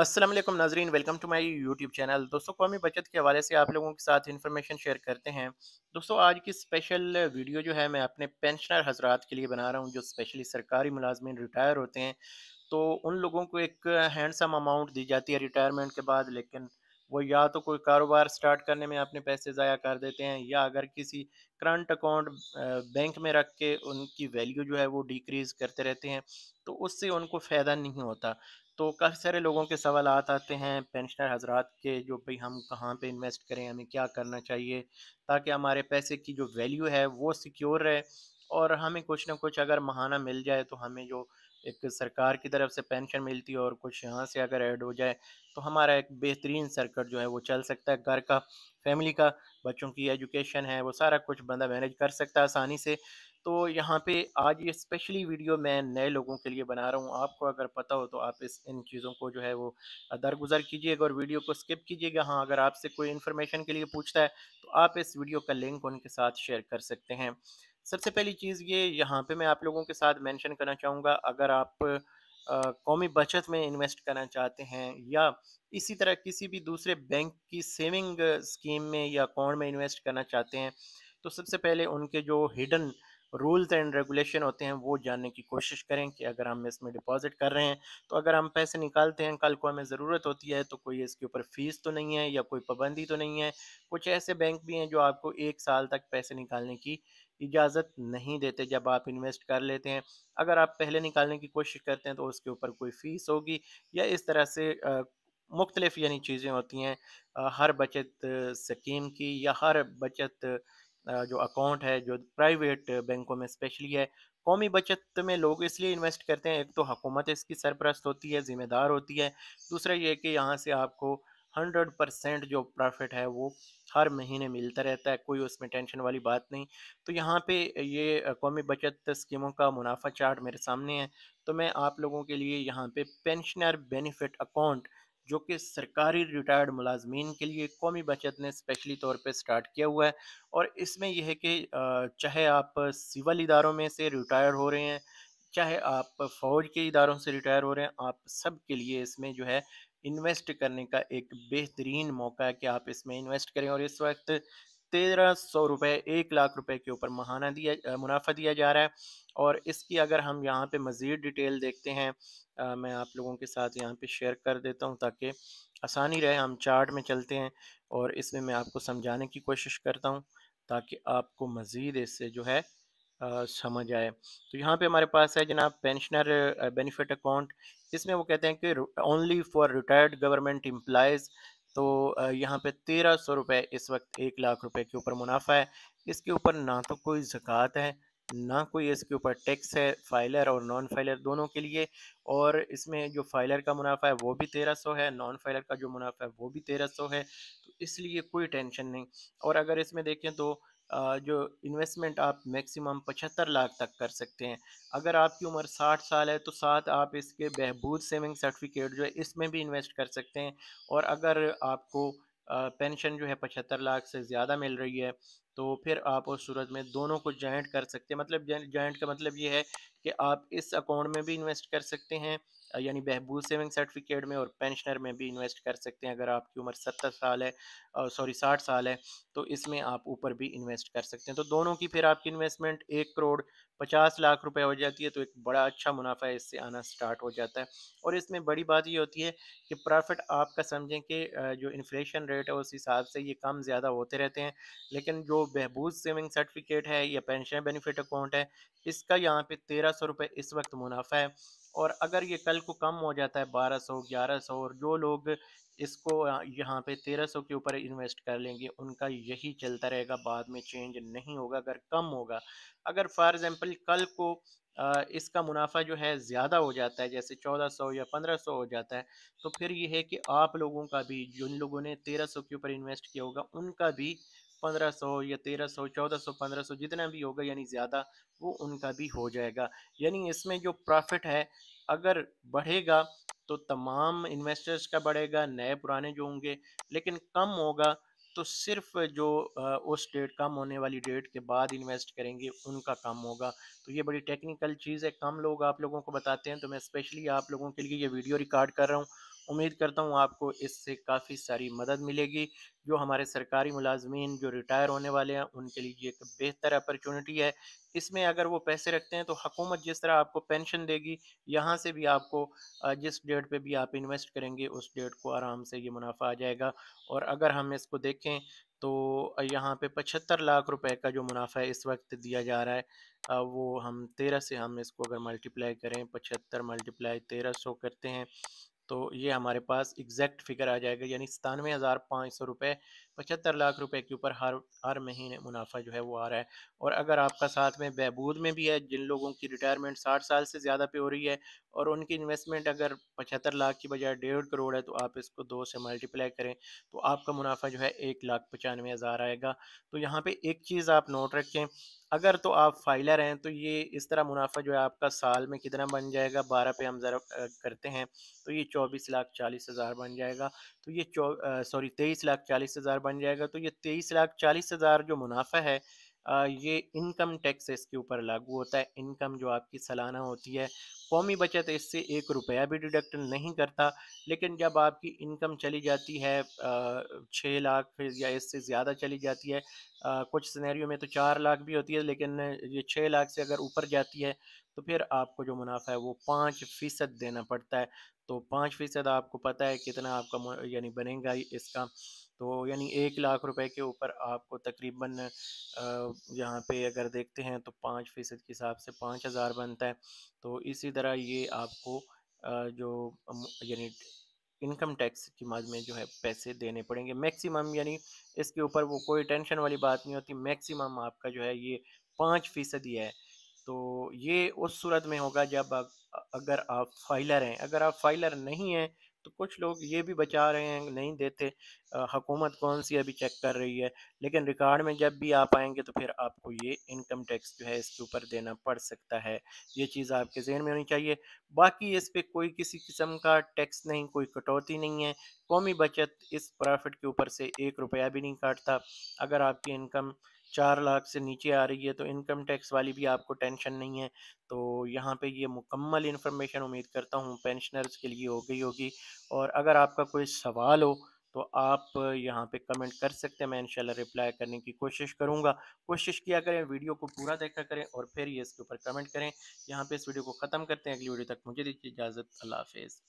असलम नाजरीन welcome to my YouTube channel दोस्तों कौमी बचत के हवाले से आप लोगों के साथ इन्फॉर्मेशन शेयर करते हैं दोस्तों आज की स्पेशल वीडियो जो है मैं अपने पेंशनर हजरात के लिए बना रहा हूँ जो स्पेशली सरकारी मुलाजमन रिटायर होते हैं तो उन लोगों को एक हैंडसम अमाउंट दी जाती है रिटायरमेंट के बाद लेकिन वो या तो कोई कारोबार स्टार्ट करने में अपने पैसे ज़ाया कर देते हैं या अगर किसी करंट अकाउंट बैंक में रख के उनकी वैल्यू जो है वो डिक्रीज़ करते रहते हैं तो उससे उनको फ़ायदा नहीं होता तो काफ़ी सारे लोगों के सवाल आते हैं पेंशनर हजरात के जो भाई हम कहाँ पे इन्वेस्ट करें हमें क्या करना चाहिए ताकि हमारे पैसे की जो वैल्यू है वो सिक्योर रहे और हमें कुछ ना कुछ अगर महाना मिल जाए तो हमें जो एक सरकार की तरफ से पेंशन मिलती है और कुछ यहाँ से अगर ऐड हो जाए तो हमारा एक बेहतरीन सर्कट जो है वो चल सकता है घर का फैमिली का बच्चों की एजुकेशन है वो सारा कुछ बंदा मैनेज कर सकता है आसानी से तो यहाँ पे आज ये स्पेशली वीडियो मैं नए लोगों के लिए बना रहा हूँ आपको अगर पता हो तो आप इस इन चीज़ों को जो है वो दरगुजर कीजिएगा और वीडियो को स्किप कीजिएगा हाँ अगर आपसे कोई इन्फॉर्मेशन के लिए पूछता है तो आप इस वीडियो का लिंक उनके साथ शेयर कर सकते हैं सबसे पहली चीज़ ये यहाँ पे मैं आप लोगों के साथ मेंशन करना चाहूँगा अगर आप कौमी बचत में इन्वेस्ट करना चाहते हैं या इसी तरह किसी भी दूसरे बैंक की सेविंग स्कीम में या अकाउंट में इन्वेस्ट करना चाहते हैं तो सबसे पहले उनके जो हिडन रूल्स एंड रेगुलेशन होते हैं वो जानने की कोशिश करें कि अगर हम इसमें डिपॉजिट कर रहे हैं तो अगर हम पैसे निकालते हैं कल को हमें ज़रूरत होती है तो कोई इसके ऊपर फीस तो नहीं है या कोई पाबंदी तो नहीं है कुछ ऐसे बैंक भी हैं जो आपको एक साल तक पैसे निकालने की इजाज़त नहीं देते जब आप इन्वेस्ट कर लेते हैं अगर आप पहले निकालने की कोशिश करते हैं तो उसके ऊपर कोई फ़ीस होगी या इस तरह से मुख्तलिफ यानी चीज़ें होती हैं हर बचत स्कीम की या हर बचत जो अकाउंट है जो प्राइवेट बैंकों में स्पेशली है कौमी बचत में लोग इसलिए इन्वेस्ट करते हैं एक तो हकूमत इसकी सरपरस्त होती है ज़िम्मेदार होती है दूसरा ये कि यहाँ से आपको हंड्रेड परसेंट जो प्रॉफिट है वो हर महीने मिलता रहता है कोई उसमें टेंशन वाली बात नहीं तो यहाँ पे ये कौमी बचत स्कीमों का मुनाफा चार्ट मेरे सामने है तो मैं आप लोगों के लिए यहाँ पे पेंशनर बेनिफिट अकाउंट जो कि सरकारी रिटायर्ड मुलाजमीन के लिए कौमी बचत ने स्पेशली तौर पे स्टार्ट किया हुआ है और इसमें यह है कि चाहे आप सिविल इदारों में से रिटायर हो रहे हैं चाहे आप फ़ौज के इदारों से रिटायर हो रहे हैं आप सब के लिए इसमें जो है इन्वेस्ट करने का एक बेहतरीन मौका है कि आप इसमें इन्वेस्ट करें और इस वक्त तेरह सौ रुपये एक लाख रुपए के ऊपर महाना दिया मुनाफा दिया जा रहा है और इसकी अगर हम यहाँ पे मज़ीद डिटेल देखते हैं आ, मैं आप लोगों के साथ यहाँ पे शेयर कर देता हूँ ताकि आसानी रहे हम चार्ट में चलते हैं और इसमें मैं आपको समझाने की कोशिश करता हूँ ताकि आपको मज़ीद इससे जो है आ, समझ आए तो यहाँ पे हमारे पास है जनाब पेंशनर बेनिफिट अकाउंट इसमें वो कहते हैं कि only for retired government employees तो यहाँ पे तेरह सौ रुपये इस वक्त एक लाख रुपए के ऊपर मुनाफा है इसके ऊपर ना तो कोई ज़क़़त है ना कोई इसके ऊपर टैक्स है फाइलर और नॉन फाइलर दोनों के लिए और इसमें जो फाइलर का मुनाफा है वो भी तेरह सौ है नॉन फाइलर का जो मुनाफा है वो भी तेरह सौ है तो इसलिए कोई टेंशन नहीं और अगर इसमें देखें तो जो इन्वेस्टमेंट आप मैक्सिमम पचहत्तर लाख तक कर सकते हैं अगर आपकी उम्र साठ साल है तो साथ आप इसके बहबूद सेविंग सर्टिफिकेट जो है इसमें भी इन्वेस्ट कर सकते हैं और अगर आपको पेंशन जो है पचहत्तर लाख से ज़्यादा मिल रही है तो फिर आप उस सूरत में दोनों को जॉइंट कर सकते हैं मतलब जॉइंट का मतलब ये है कि आप इस अकाउंट में भी इन्वेस्ट कर सकते हैं यानी बहबूल सेविंग सर्टिफिकेट में और पेंशनर में भी इन्वेस्ट कर सकते हैं अगर आपकी उम्र सत्तर साल है सॉरी साठ साल है तो इसमें आप ऊपर भी इन्वेस्ट कर सकते हैं तो दोनों की फिर आपकी इन्वेस्टमेंट एक करोड़ पचास लाख रुपए हो जाती है तो एक बड़ा अच्छा मुनाफा इससे आना स्टार्ट हो जाता है और इसमें बड़ी बात ये होती है कि प्रॉफिट आपका समझें कि जो इन्फ्लेशन रेट है उस हिसाब से ये कम ज़्यादा होते रहते हैं लेकिन जो बहबूज सेविंग सर्टिफिकेट है या पेंशन बेनिफिट अकाउंट है इसका यहाँ पे तेरह सौ रुपये इस वक्त मुनाफा है और अगर ये कल को कम हो जाता है बारह सौ ग्यारह सौ और जो लोग इसको यहाँ पे तेरह सौ के ऊपर इन्वेस्ट कर लेंगे उनका यही चलता रहेगा बाद में चेंज नहीं होगा अगर कम होगा अगर फॉर एग्ज़ाम्पल कल को इसका मुनाफा जो है ज़्यादा हो जाता है जैसे 1400 या 1500 हो जाता है तो फिर ये है कि आप लोगों का भी जिन लोगों ने सौ के ऊपर इन्वेस्ट किया होगा उनका भी पंद्रह सौ या तेरह सौ चौदह सौ पंद्रह सौ जितना भी होगा यानी ज़्यादा वो उनका भी हो जाएगा यानी इसमें जो प्रॉफिट है अगर बढ़ेगा तो तमाम इन्वेस्टर्स का बढ़ेगा नए पुराने जो होंगे लेकिन कम होगा तो सिर्फ जो उस डेट कम होने वाली डेट के बाद इन्वेस्ट करेंगे उनका कम होगा तो ये बड़ी टेक्निकल चीज़ है कम लोग आप लोगों को बताते हैं तो मैं स्पेशली आप लोगों के लिए ये वीडियो रिकॉर्ड कर रहा हूँ उम्मीद करता हूँ आपको इससे काफ़ी सारी मदद मिलेगी जो हमारे सरकारी मुलाजमीन जो रिटायर होने वाले हैं उनके लिए एक बेहतर अपॉर्चुनिटी है इसमें अगर वो पैसे रखते हैं तो हकूमत जिस तरह आपको पेंशन देगी यहाँ से भी आपको जिस डेट पे भी आप इन्वेस्ट करेंगे उस डेट को आराम से ये मुनाफा आ जाएगा और अगर हम इसको देखें तो यहाँ पे पचहत्तर लाख रुपए का जो मुनाफा है इस वक्त दिया जा रहा है वो हम तेरह से हम इसको अगर मल्टीप्लाई करें पचहत्तर मल्टीप्लाई तेरह सौ करते हैं तो ये हमारे पास एग्जैक्ट फिगर आ जाएगा यानी सतानवे हज़ार पाँच सौ रुपये पचहत्तर लाख रुपए के ऊपर हर हर महीने मुनाफा जो है वो आ रहा है और अगर आपका साथ में बहबूद में भी है जिन लोगों की रिटायरमेंट साठ साल से ज़्यादा पे हो रही है और उनकी इन्वेस्टमेंट अगर पचहत्तर लाख की बजाय डेढ़ करोड़ है तो आप इसको दो से मल्टीप्लाई करें तो आपका मुनाफा जो है एक लाख पचानवे हज़ार आएगा तो यहाँ पर एक चीज़ आप नोट रखें अगर तो आप फाइलर हैं तो ये इस तरह मुनाफा जो है आपका साल में कितना बन जाएगा बारह पे हम ज़रा करते हैं तो ये चौबीस लाख चालीस हज़ार बन जाएगा तो ये सॉरी तेईस लाख चालीस हज़ार बन जाएगा तो ये तेईस लाख चालीस हज़ार जो मुनाफा है ये इनकम टैक्स इसके ऊपर लागू होता है इनकम जो आपकी सालाना होती है कौमी बचत इससे एक रुपया भी डिडक्ट नहीं करता लेकिन जब आपकी इनकम चली जाती है छः लाख फिर या इससे ज़्यादा चली जाती है कुछ सिनेरियो में तो चार लाख भी होती है लेकिन ये छः लाख से अगर ऊपर जाती है तो फिर आपको जो मुनाफा है वो पाँच फ़ीसद देना पड़ता है तो पाँच फ़ीसद आपको पता है कितना आपका यानी बनेगा इसका तो यानी एक लाख रुपए के ऊपर आपको तकरीबन यहाँ पे अगर देखते हैं तो पाँच फ़ीसद के हिसाब से पाँच हज़ार बनता है तो इसी तरह ये आपको जो यानी इनकम टैक्स की माज में जो है पैसे देने पड़ेंगे मैक्सिमम यानी इसके ऊपर वो कोई टेंशन वाली बात नहीं होती मैक्सिमम आपका जो है ये पाँच फ़ीसद ही है तो ये उस सूरत में होगा जब आप अगर आप फाइलर हैं अगर आप फाइलर नहीं हैं तो कुछ लोग ये भी बचा रहे हैं नहीं देते हकूमत कौन सी अभी चेक कर रही है लेकिन रिकॉर्ड में जब भी आप आएंगे तो फिर आपको ये इनकम टैक्स जो है इसके ऊपर देना पड़ सकता है ये चीज़ आपके जहन में होनी चाहिए बाकी इस पर कोई किसी किस्म का टैक्स नहीं कोई कटौती नहीं है कौमी बचत इस प्रॉफिट के ऊपर से एक रुपया भी नहीं काटता अगर आपकी इनकम चार लाख से नीचे आ रही है तो इनकम टैक्स वाली भी आपको टेंशन नहीं है तो यहाँ पे ये मुकम्मल इन्फॉर्मेशन उम्मीद करता हूँ पेंशनर्स के लिए हो गई होगी और अगर आपका कोई सवाल हो तो आप यहाँ पे कमेंट कर सकते हैं मैं इंशाल्लाह रिप्लाई करने की कोशिश करूँगा कोशिश किया करें वीडियो को पूरा देखा करें और फिर ये इसके ऊपर कमेंट करें यहाँ पर इस वीडियो को ख़त्म करते हैं अगली वीडियो तक मुझे दीजिए इजाज़त अल्लाह हाफ़